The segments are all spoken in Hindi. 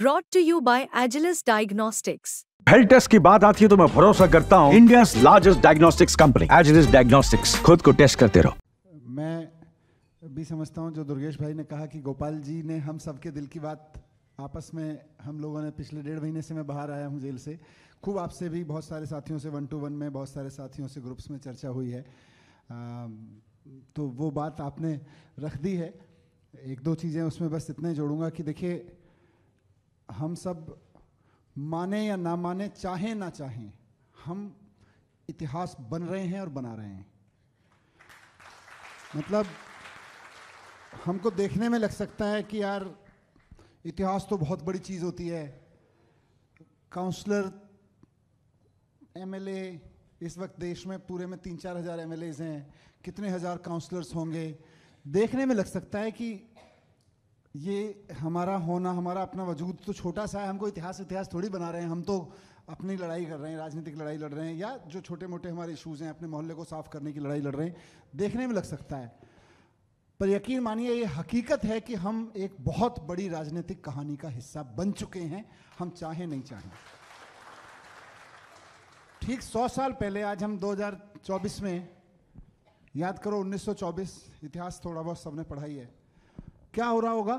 broad to you by Agilus diagnostics health test की बात आती है तो मैं भरोसा करता हूँ India largest diagnostics company Agilus diagnostics खुद को टेस्ट करते रहो मैं भी समझता हूँ जो दुर्गेश भाई ने कहा कि गोपाल जी ने हम सबके दिल की बात आपस में हम लोगों ने पिछले डेढ़ महीने से मैं बाहर आया हूँ जेल से खूब आपसे भी बहुत सारे साथियों से वन टू वन में बहुत सारे साथियों से ग्रुप्स में चर्चा हुई है आ, तो वो बात आपने रख दी है एक दो चीज़ें उसमें बस इतने जोड़ूंगा कि देखिए हम सब माने या ना माने चाहें ना चाहें हम इतिहास बन रहे हैं और बना रहे हैं मतलब हमको देखने में लग सकता है कि यार इतिहास तो बहुत बड़ी चीज़ होती है काउंसलर एमएलए इस वक्त देश में पूरे में तीन चार हज़ार एम हैं कितने हज़ार काउंसलर्स होंगे देखने में लग सकता है कि ये हमारा होना हमारा अपना वजूद तो छोटा सा है हमको इतिहास इतिहास थोड़ी बना रहे हैं हम तो अपनी लड़ाई कर रहे हैं राजनीतिक लड़ाई लड़ रहे हैं या जो छोटे मोटे हमारे इशूज़ हैं अपने मोहल्ले को साफ करने की लड़ाई लड़ रहे हैं देखने में लग सकता है पर यकीन मानिए ये हकीकत है कि हम एक बहुत बड़ी राजनीतिक कहानी का हिस्सा बन चुके हैं हम चाहें नहीं चाहें ठीक सौ साल पहले आज हम 2024 में याद करो 1924 इतिहास थोड़ा बहुत सबने पढ़ाई है क्या हो रहा होगा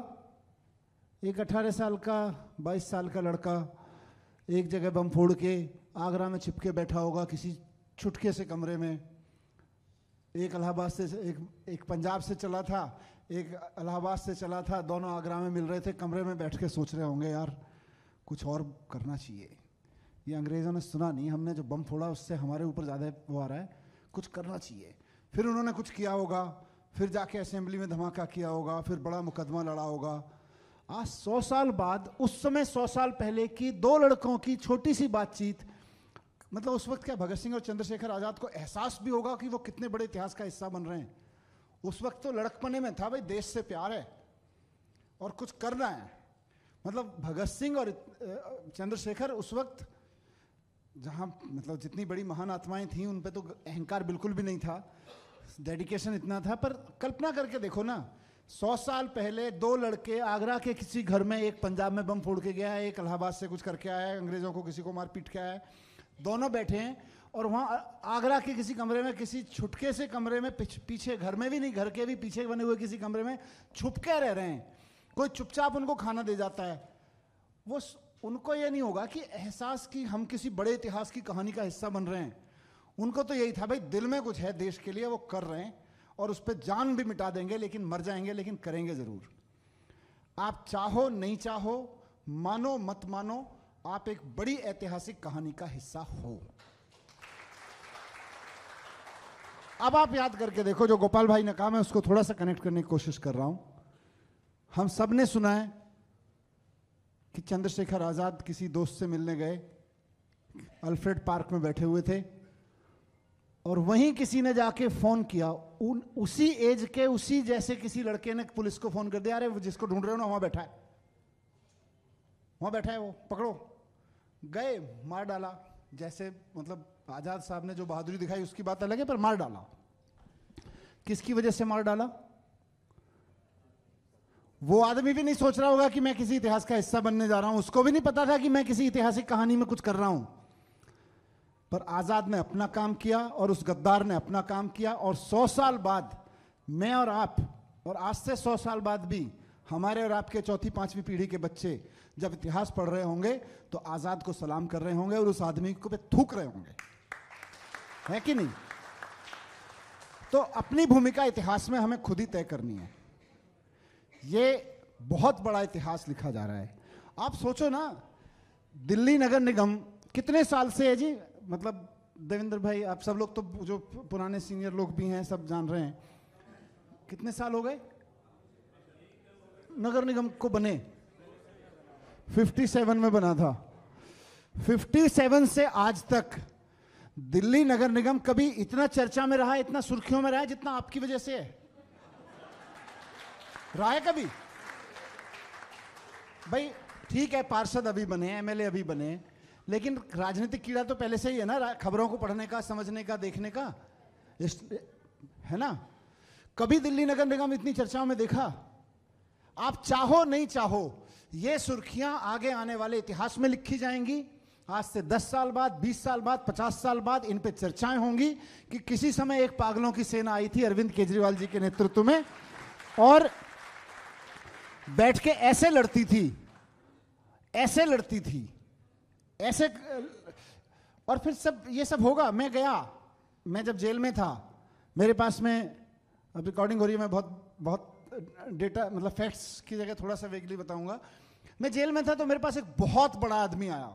एक 18 साल का बाईस साल का लड़का एक जगह बम फोड़ के आगरा में छिपके बैठा होगा किसी छुटके से कमरे में एक इलाहाबाद से एक एक पंजाब से चला था एक इलाहाबाद से चला था दोनों आगरा में मिल रहे थे कमरे में बैठ के सोच रहे होंगे यार कुछ और करना चाहिए ये अंग्रेज़ों ने सुना नहीं हमने जो बम फोड़ा उससे हमारे ऊपर ज़्यादा वो आ रहा है कुछ करना चाहिए फिर उन्होंने कुछ किया होगा फिर जाके असेंबली में धमाका किया होगा फिर बड़ा मुकदमा लड़ा होगा आज सौ साल बाद उस समय सौ साल पहले की दो लड़कों की छोटी सी बातचीत मतलब उस वक्त क्या भगत सिंह और चंद्रशेखर आज़ाद को एहसास भी होगा कि वो कितने बड़े इतिहास का हिस्सा बन रहे हैं उस वक्त तो लड़कपने में था भाई देश से प्यार है और कुछ करना है मतलब भगत सिंह और चंद्रशेखर उस वक्त जहाँ मतलब जितनी बड़ी महान आत्माएं थीं उन पर तो अहंकार बिल्कुल भी नहीं था डेडिकेशन इतना था पर कल्पना करके देखो ना सौ साल पहले दो लड़के आगरा के किसी घर में एक पंजाब में बम फोड़ के गया है एक इलाहाबाद से कुछ करके आया है अंग्रेजों को किसी को मार पीट के आया है दोनों बैठे हैं और वहाँ आगरा के किसी कमरे में किसी छुटके से कमरे में पीछे घर में भी नहीं घर के भी पीछे बने हुए किसी कमरे में छुप के रह रहे हैं कोई चुपचाप उनको खाना दे जाता है वो उनको ये नहीं होगा कि एहसास कि हम किसी बड़े इतिहास की कहानी का हिस्सा बन रहे हैं उनको तो यही था भाई दिल में कुछ है देश के लिए वो कर रहे हैं और उस पर जान भी मिटा देंगे लेकिन मर जाएंगे लेकिन करेंगे ज़रूर आप चाहो नहीं चाहो मानो मत मानो आप एक बड़ी ऐतिहासिक कहानी का हिस्सा हो अब आप याद करके देखो जो गोपाल भाई ने कहा मैं उसको थोड़ा सा कनेक्ट करने की कोशिश कर रहा हूं हम सब ने सुना है कि चंद्रशेखर आज़ाद किसी दोस्त से मिलने गए अल्फ्रेड पार्क में बैठे हुए थे और वहीं किसी ने जाके फ़ोन किया उन उसी एज के उसी जैसे किसी लड़के ने पुलिस को फ़ोन कर दिया अरे जिसको ढूंढ रहे हो ना वहां बैठा है वहां बैठा है वो पकड़ो गए मार डाला जैसे मतलब आज़ाद साहब ने जो बहादुरी दिखाई उसकी बात अलग है पर मार डाला किसकी वजह से मार डाला वो आदमी भी नहीं सोच रहा होगा कि मैं किसी इतिहास का हिस्सा बनने जा रहा हूं उसको भी नहीं पता था कि मैं किसी ऐतिहासिक कहानी में कुछ कर रहा हूं पर आज़ाद ने अपना काम किया और उस गद्दार ने अपना काम किया और सौ साल बाद मैं और आप और आज से सौ साल बाद भी हमारे और आपके चौथी पांचवी पीढ़ी के बच्चे जब इतिहास पढ़ रहे होंगे तो आज़ाद को सलाम कर रहे होंगे और उस आदमी को पे थूक रहे होंगे है कि नहीं तो अपनी भूमिका इतिहास में हमें खुद ही तय करनी है ये बहुत बड़ा इतिहास लिखा जा रहा है आप सोचो ना दिल्ली नगर निगम कितने साल से है जी मतलब देवेंद्र भाई आप सब लोग तो जो पुराने सीनियर लोग भी हैं सब जान रहे हैं कितने साल हो गए नगर निगम को बने 57 में बना था 57 से आज तक दिल्ली नगर निगम कभी इतना चर्चा में रहा इतना सुर्खियों में रहा जितना आपकी वजह से है रहा है कभी भाई ठीक है पार्षद अभी बने एमएलए अभी बने लेकिन राजनीतिक कीड़ा तो पहले से ही है ना खबरों को पढ़ने का समझने का देखने का है ना कभी दिल्ली नगर निगम इतनी चर्चाओं में देखा आप चाहो नहीं चाहो ये सुर्खियां आगे आने वाले इतिहास में लिखी जाएंगी आज से 10 साल बाद 20 साल बाद 50 साल बाद इन पे चर्चाएं होंगी कि किसी समय एक पागलों की सेना आई थी अरविंद केजरीवाल जी के नेतृत्व में और बैठ के ऐसे लड़ती थी ऐसे लड़ती थी ऐसे और फिर सब ये सब होगा मैं गया मैं जब जेल में था मेरे पास में अब रिकॉर्डिंग हो रही है मैं बहुत बहुत डेटा मतलब फैक्ट्स की जगह थोड़ा सा वेगली बताऊंगा मैं जेल में था तो मेरे पास एक बहुत बड़ा आदमी आया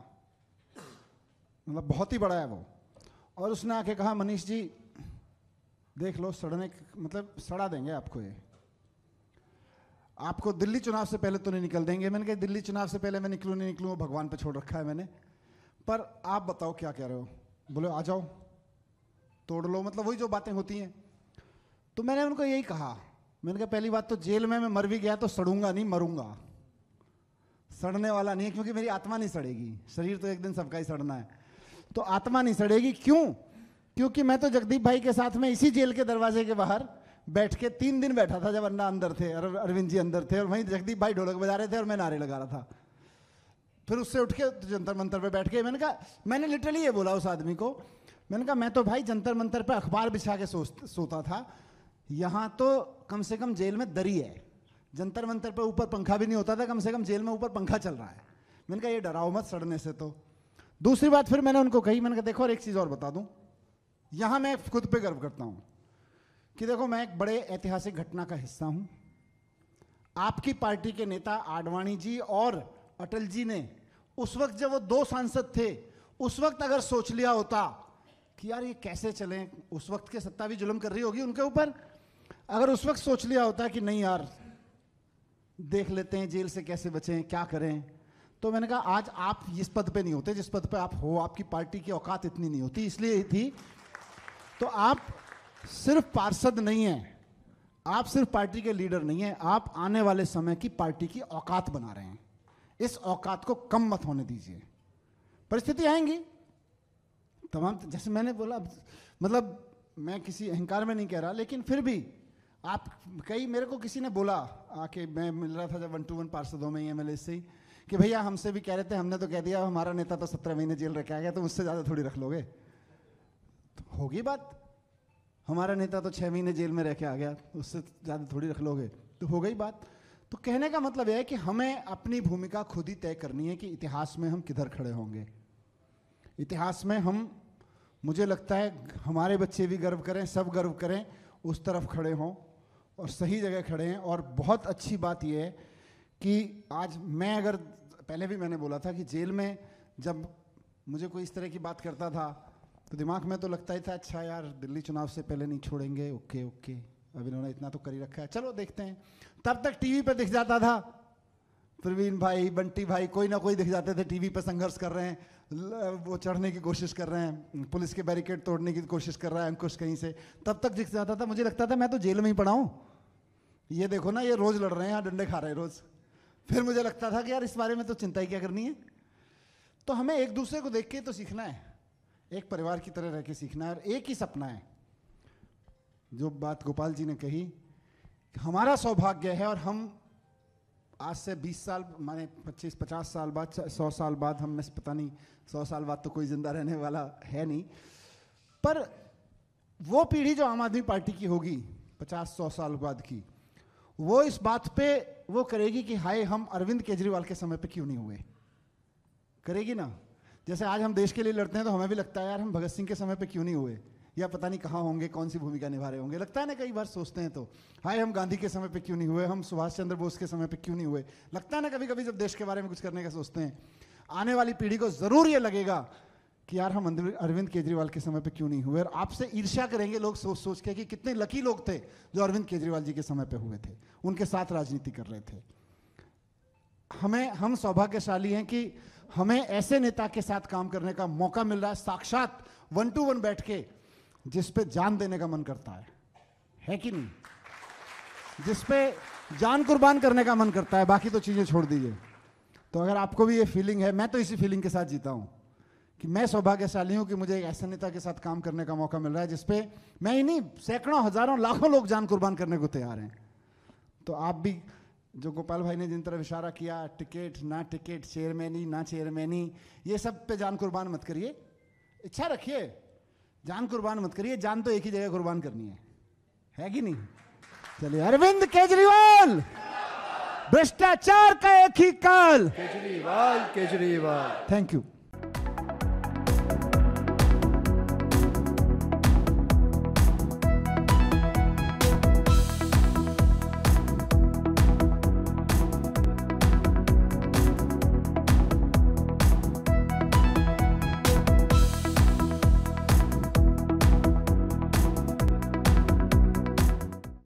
मतलब बहुत ही बड़ा है वो और उसने आके कहा मनीष जी देख लो सड़ने मतलब सड़ा देंगे आपको ये आपको दिल्ली चुनाव से पहले तो नहीं निकल देंगे मैंने कहा दिल्ली चुनाव से पहले मैं निकलूँ नहीं निकलूँ भगवान पर छोड़ रखा है मैंने पर आप बताओ क्या कह रहे हो बोले आ जाओ तोड़ लो मतलब वही जो बातें होती हैं तो मैंने उनको यही कहा मैंने कहा पहली बात तो जेल में मैं मर भी गया तो सड़ूंगा नहीं मरूंगा सड़ने वाला नहीं है क्योंकि मेरी आत्मा नहीं सड़ेगी शरीर तो एक दिन सबका ही सड़ना है तो आत्मा नहीं सड़ेगी क्यों क्योंकि मैं तो जगदीप भाई के साथ में इसी जेल के दरवाजे के बाहर बैठ के तीन दिन बैठा था जब अन्ना अंदर थे अरविंद जी अंदर थे और वहीं जगदीप भाई ढोलक बजा रहे थे और मैं नारे लगा रहा था फिर उससे उठ के जंतर मंतर पे बैठ के मैंने कहा मैंने लिटरली ये बोला उस आदमी को मैंने कहा मैं तो भाई जंतर मंतर पे अखबार बिछा के सो, सोता था यहाँ तो कम से कम जेल में दरी है जंतर मंतर पे ऊपर पंखा भी नहीं होता था कम से कम जेल में ऊपर पंखा चल रहा है मैंने कहा ये डराओ मत सड़ने से तो दूसरी बात फिर मैंने उनको कही मैंने कहा देखो और एक चीज़ और बता दूँ यहाँ मैं खुद पर गर्व करता हूँ कि देखो मैं एक बड़े ऐतिहासिक घटना का हिस्सा हूँ आपकी पार्टी के नेता आडवाणी जी और अटल जी ने उस वक्त जब वो दो सांसद थे उस वक्त अगर सोच लिया होता कि यार ये कैसे चलें उस वक्त के सत्ता भी जुलम कर रही होगी उनके ऊपर अगर उस वक्त सोच लिया होता कि नहीं यार देख लेते हैं जेल से कैसे बचें क्या करें तो मैंने कहा आज आप इस पद पे नहीं होते जिस पद पे आप हो आपकी पार्टी की औकात इतनी नहीं होती इसलिए थी तो आप सिर्फ पार्षद नहीं हैं आप सिर्फ पार्टी के लीडर नहीं हैं आप आने वाले समय की पार्टी की औकात बना रहे हैं इस औकात को कम मत होने दीजिए परिस्थिति आएंगी तमाम जैसे मैंने बोला मतलब मैं किसी अहंकार में नहीं कह रहा लेकिन फिर भी आप कई मेरे को किसी ने बोला आके मैं मिल रहा था जब वन टू वन पार्षदों में एम एल से ही कि भैया हमसे भी कह रहे थे हमने तो कह दिया हमारा नेता तो सत्रह महीने जेल रखा गया तो उससे ज़्यादा थोड़ी रख लोगे तो होगी बात हमारा नेता तो छः महीने जेल में रह के आ गया उससे ज़्यादा थोड़ी रख लोगे तो हो गई बात तो कहने का मतलब यह है कि हमें अपनी भूमिका खुद ही तय करनी है कि इतिहास में हम किधर खड़े होंगे इतिहास में हम मुझे लगता है हमारे बच्चे भी गर्व करें सब गर्व करें उस तरफ खड़े हों और सही जगह खड़े हैं और बहुत अच्छी बात यह है कि आज मैं अगर पहले भी मैंने बोला था कि जेल में जब मुझे कोई इस तरह की बात करता था तो दिमाग में तो लगता ही था अच्छा यार दिल्ली चुनाव से पहले नहीं छोड़ेंगे ओके ओके अब इन्होंने इतना तो कर ही रखा है चलो देखते हैं तब तक टीवी पर दिख जाता था प्रवीण भाई बंटी भाई कोई ना कोई दिख जाते थे टीवी पर संघर्ष कर रहे हैं वो चढ़ने की कोशिश कर रहे हैं पुलिस के बैरिकेड तोड़ने की कोशिश कर रहा है अंकुश कहीं से तब तक दिख जाता था मुझे लगता था मैं तो जेल में ही पढ़ाऊँ ये देखो ना ये रोज़ लड़ रहे हैं यहाँ डंडे खा रहे हैं रोज़ फिर मुझे लगता था कि यार इस बारे में तो चिंता ही क्या करनी है तो हमें एक दूसरे को देख के तो सीखना है एक परिवार की तरह रह के सीखना है और एक ही सपना है जो बात गोपाल जी ने कही हमारा सौभाग्य है और हम आज से 20 साल माने 25 50 साल बाद 100 साल बाद हम में पता नहीं 100 साल बाद तो कोई जिंदा रहने वाला है नहीं पर वो पीढ़ी जो आम आदमी पार्टी की होगी 50 100 साल बाद की वो इस बात पे वो करेगी कि हाय हम अरविंद केजरीवाल के समय पे क्यों नहीं हुए करेगी ना जैसे आज हम देश के लिए लड़ते हैं तो हमें भी लगता है यार हम भगत सिंह के समय पे क्यों नहीं हुए या पता नहीं कहाँ होंगे कौन सी भूमिका निभा रहे होंगे लगता है ना कई बार सोचते हैं तो हाय हम गांधी के समय पे क्यों नहीं हुए हम सुभाष चंद्र बोस के समय पे क्यों नहीं हुए लगता है ना कभी कभी जब देश के बारे में कुछ करने का सोचते हैं आने वाली पीढ़ी को ज़रूर ये लगेगा कि यार हम अरविंद केजरीवाल के समय पर क्यों नहीं हुए और आपसे ईर्ष्या करेंगे लोग सोच सोच के कि कितने लकी लोग थे जो अरविंद केजरीवाल जी के समय पर हुए थे उनके साथ राजनीति कर रहे थे हमें हम सौभाग्यशाली हैं कि हमें ऐसे नेता के साथ काम करने का मौका मिल रहा है साक्षात वन टू वन बैठ के जिस पे जान देने का मन करता है है कि नहीं जिस पे जान कुर्बान करने का मन करता है बाकी तो चीज़ें छोड़ दीजिए तो अगर आपको भी ये फीलिंग है मैं तो इसी फीलिंग के साथ जीता हूं कि मैं सौभाग्यशाली हूं कि मुझे एक ऐसे नेता के साथ काम करने का मौका मिल रहा है जिसपे मैं ही नहीं सैकड़ों हजारों लाखों लोग जान कुर्बान करने को तैयार हैं तो आप भी जो गोपाल भाई ने जिन तरफ इशारा किया टिकट ना टिकट चेयरमैनी ना चेयरमैनी ये सब पे जान कुर्बान मत करिए इच्छा रखिए जान कुर्बान मत करिए जान तो एक ही जगह कुर्बान करनी है है कि नहीं चलिए अरविंद केजरीवाल भ्रष्टाचार का एक ही काल केजरीवाल केजरीवाल थैंक यू